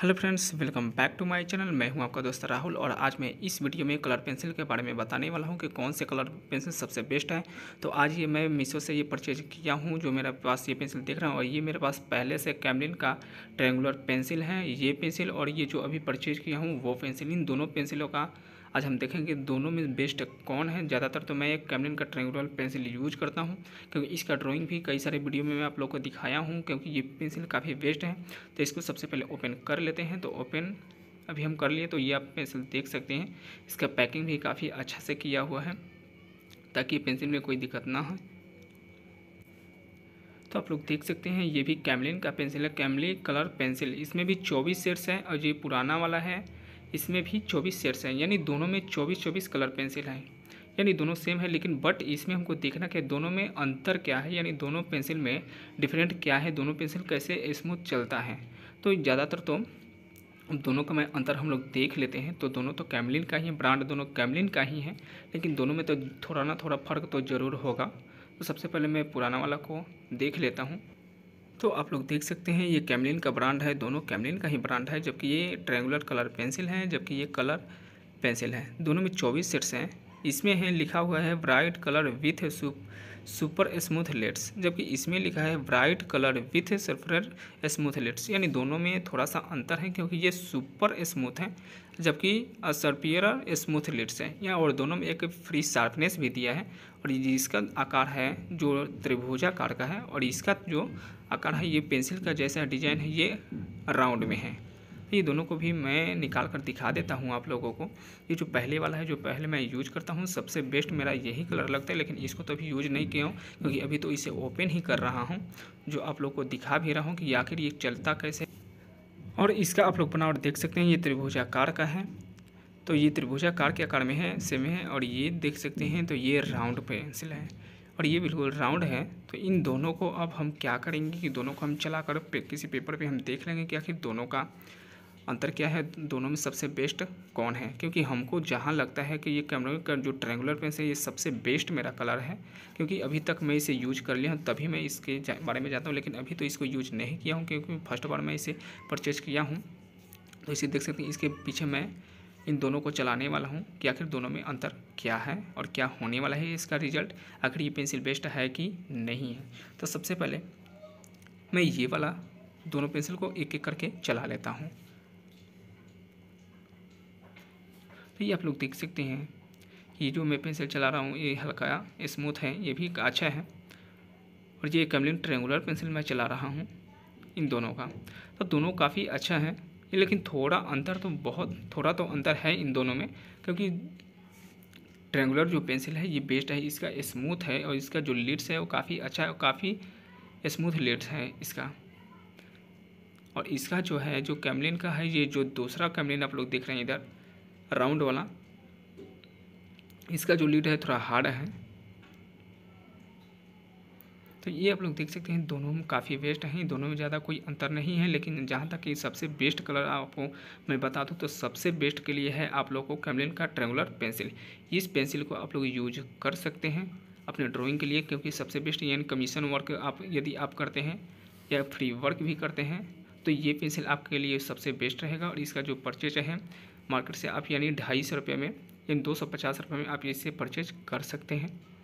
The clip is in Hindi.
hello friends welcome back to my channel मैं हूं आपका दोस्त राहुल और आज मैं इस वीडियो में कलर पेंसिल के बारे में बताने वाला हूं कि कौन से कलर पेंसिल सबसे बेस्ट है तो आज ये मैं मीशो से ये परचेज किया हूं जो मेरे पास ये पेंसिल देख रहा हूं और ये मेरे पास पहले से कैमलिन का ट्रेंगुलर पेंसिल है ये पेंसिल और ये जो अभी परचेज किया हूँ वो पेंसिल इन दोनों पेंसिलों का आज हम देखेंगे दोनों में बेस्ट कौन है ज़्यादातर तो मैं एक कैमलिन का ट्रेंगुलर पेंसिल यूज करता हूँ क्योंकि इसका ड्राइंग भी कई सारे वीडियो में मैं आप लोग को दिखाया हूँ क्योंकि ये पेंसिल काफ़ी बेस्ट है तो इसको सबसे पहले ओपन कर लेते हैं तो ओपन अभी हम कर लिए तो ये आप पेंसिल देख सकते हैं इसका पैकिंग भी काफ़ी अच्छा से किया हुआ है ताकि पेंसिल में कोई दिक्कत ना हो तो आप लोग देख सकते हैं ये भी कैमलिन का पेंसिल है कैमली कलर पेंसिल इसमें भी 24 शेड्स हैं और ये पुराना वाला है इसमें भी चौबीस शेड्स हैं यानी दोनों में चौबीस चौबीस कलर पेंसिल हैं यानी दोनों सेम है लेकिन बट इसमें हमको देखना क्या दोनों में अंतर क्या है यानी दोनों पेंसिल में डिफरेंट क्या है दोनों पेंसिल कैसे स्मूथ चलता है तो ज़्यादातर तो दोनों का मैं अंतर हम लोग देख लेते हैं तो दोनों तो कैमलिन का ही है ब्रांड दोनों कैमलिन का ही है लेकिन दोनों में तो थोड़ा ना थोड़ा फ़र्क तो ज़रूर होगा तो सबसे पहले मैं पुराना वाला को देख लेता हूँ तो आप लोग देख सकते हैं ये कैमलिन का ब्रांड है दोनों कैमलिन का ही ब्रांड है जबकि ये ट्रैंगुलर कलर पेंसिल है जबकि ये कलर पेंसिल है दोनों में चौबीस सेट्स हैं इसमें है लिखा हुआ है ब्राइट कलर विथ सुप सुपर स्मूथ लेट्स जबकि इसमें लिखा है bright colour with sulphur smooth lets यानी दोनों में थोड़ा सा अंतर है क्योंकि ये सुपर स्मूथ है जबकि सरपियर स्मूथ लेट्स है यहाँ और दोनों में एक फ्री शार्पनेस भी दिया है और इसका आकार है जो त्रिभुजाकार का है और इसका जो आकार है ये पेंसिल का जैसा डिजाइन है ये राउंड में है ये दोनों को भी मैं निकाल कर दिखा देता हूँ आप लोगों को ये जो पहले वाला है जो पहले मैं यूज़ करता हूँ सबसे बेस्ट मेरा यही कलर लगता है लेकिन इसको तो अभी यूज़ नहीं किया हूँ क्योंकि अभी तो इसे ओपन ही कर रहा हूँ जो आप लोग को दिखा भी रहा हूँ कि आखिर ये चलता कैसे और इसका आप लोग बनावट देख सकते हैं ये त्रिभुजाकार का है तो ये त्रिभुजाकार के आकार में है सेम है और ये देख सकते हैं तो ये राउंड पेंसिल है और ये बिल्कुल राउंड है तो इन दोनों को अब हम क्या करेंगे कि दोनों को हम चला कर पे, किसी पेपर पे हम देख लेंगे कि आखिर दोनों का अंतर क्या है दोनों में सबसे बेस्ट कौन है क्योंकि हमको जहाँ लगता है कि ये कैमरा का जो ट्रेंगुलर पेंस है ये सबसे बेस्ट मेरा कलर है क्योंकि अभी तक मैं इसे यूज कर लिया हूँ तभी मैं इसके बारे में जाता हूँ लेकिन अभी तो इसको यूज नहीं किया हूँ क्योंकि फर्स्ट बार मैं इसे परचेज किया हूँ तो इसे देख सकते हैं इसके पीछे मैं इन दोनों को चलाने वाला हूँ कि आखिर दोनों में अंतर क्या है और क्या होने वाला है इसका रिजल्ट आखिर ये पेंसिल बेस्ट है कि नहीं है तो सबसे पहले मैं ये वाला दोनों पेंसिल को एक एक करके चला लेता हूँ ये आप लोग देख सकते हैं ये जो मैं पेंसिल चला रहा हूँ ये हल्का स्मूथ है ये भी अच्छा है और ये कमलिन ट्रेंगुलर पेंसिल मैं चला रहा हूँ इन दोनों का तो दोनों काफ़ी अच्छा है लेकिन थोड़ा अंतर तो बहुत थोड़ा तो अंतर है इन दोनों में क्योंकि ट्रेंगुलर जो पेंसिल है ये बेस्ट है इसका स्मूथ है और इसका जो लिड्स है वो काफ़ी अच्छा है और काफ़ी स्मूथ लिड्स है इसका और इसका जो है जो कैमलिन का है ये जो दूसरा कैमलिन आप लोग देख रहे हैं इधर राउंड वाला इसका जो लीड है थोड़ा हार्ड है तो ये आप लोग देख सकते हैं दोनों में काफ़ी बेस्ट हैं दोनों में ज़्यादा कोई अंतर नहीं है लेकिन जहाँ तक कि सबसे बेस्ट कलर आपको मैं बता दूँ तो सबसे बेस्ट के लिए है आप लोगों को कैमलिन का ट्रेंगुलर पेंसिल इस पेंसिल को आप लोग यूज कर सकते हैं अपने ड्राइंग के लिए क्योंकि सबसे बेस्ट यानी कमीशन वर्क आप यदि आप करते हैं या फ्री वर्क भी करते हैं तो ये पेंसिल आपके लिए सबसे बेस्ट रहेगा और इसका जो परचेज है मार्केट से आप यानी ढाई सौ रुपये में यानी दो सौ पचास रुपये में आप इसे परचेज कर सकते हैं